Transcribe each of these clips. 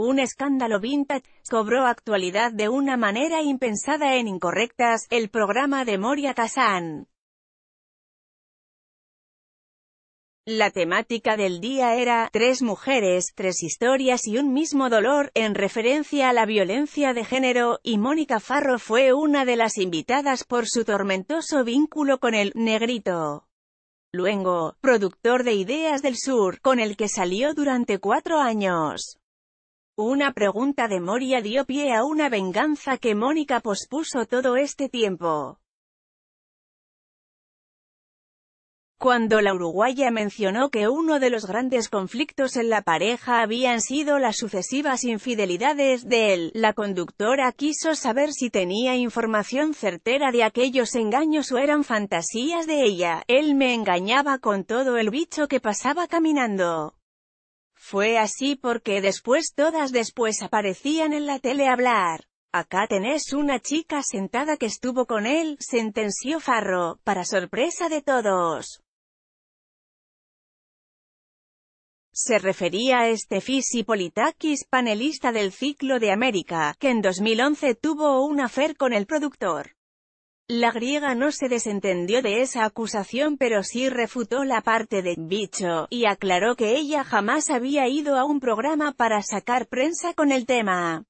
Un escándalo vintage, cobró actualidad de una manera impensada en Incorrectas, el programa de Moria Tassan. La temática del día era, tres mujeres, tres historias y un mismo dolor, en referencia a la violencia de género, y Mónica Farro fue una de las invitadas por su tormentoso vínculo con el «negrito». Luengo, productor de Ideas del Sur, con el que salió durante cuatro años. Una pregunta de Moria dio pie a una venganza que Mónica pospuso todo este tiempo. cuando la uruguaya mencionó que uno de los grandes conflictos en la pareja habían sido las sucesivas infidelidades de él, la conductora quiso saber si tenía información certera de aquellos engaños o eran fantasías de ella, él me engañaba con todo el bicho que pasaba caminando. Fue así porque después todas después aparecían en la tele hablar. Acá tenés una chica sentada que estuvo con él, sentenció Farro, para sorpresa de todos. Se refería a este Politakis, panelista del Ciclo de América, que en 2011 tuvo un afer con el productor. La griega no se desentendió de esa acusación pero sí refutó la parte de «bicho», y aclaró que ella jamás había ido a un programa para sacar prensa con el tema.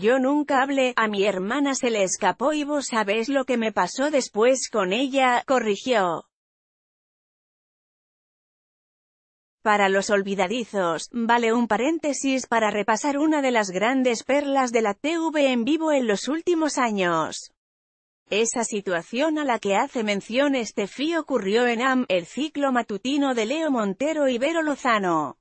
Yo nunca hablé, a mi hermana se le escapó y vos sabés lo que me pasó después con ella, corrigió. Para los olvidadizos, vale un paréntesis para repasar una de las grandes perlas de la TV en vivo en los últimos años. Esa situación a la que hace mención este fío ocurrió en AM, el ciclo matutino de Leo Montero y Vero Lozano.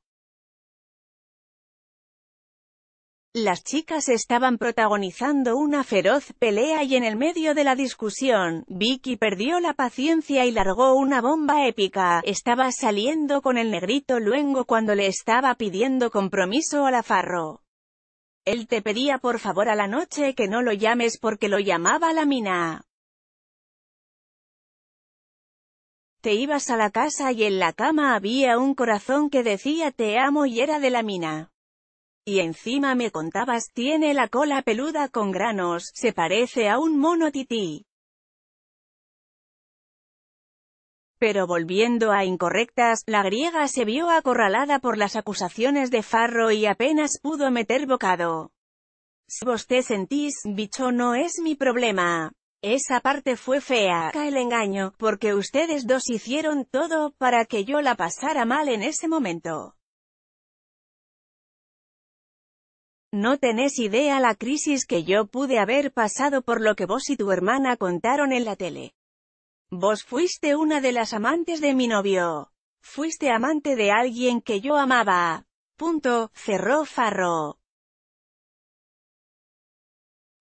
Las chicas estaban protagonizando una feroz pelea y en el medio de la discusión, Vicky perdió la paciencia y largó una bomba épica. Estaba saliendo con el negrito luengo cuando le estaba pidiendo compromiso a la Farro. Él te pedía por favor a la noche que no lo llames porque lo llamaba la mina. Te ibas a la casa y en la cama había un corazón que decía te amo y era de la mina. Y encima me contabas, tiene la cola peluda con granos, se parece a un mono tití. Pero volviendo a incorrectas, la griega se vio acorralada por las acusaciones de Farro y apenas pudo meter bocado. Si vos te sentís, bicho no es mi problema. Esa parte fue fea, cae el engaño, porque ustedes dos hicieron todo para que yo la pasara mal en ese momento. No tenés idea la crisis que yo pude haber pasado por lo que vos y tu hermana contaron en la tele. Vos fuiste una de las amantes de mi novio. Fuiste amante de alguien que yo amaba. Punto, cerró Farro.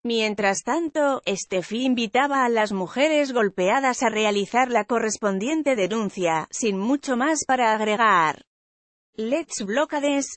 Mientras tanto, Steffi invitaba a las mujeres golpeadas a realizar la correspondiente denuncia, sin mucho más para agregar. Let's block this,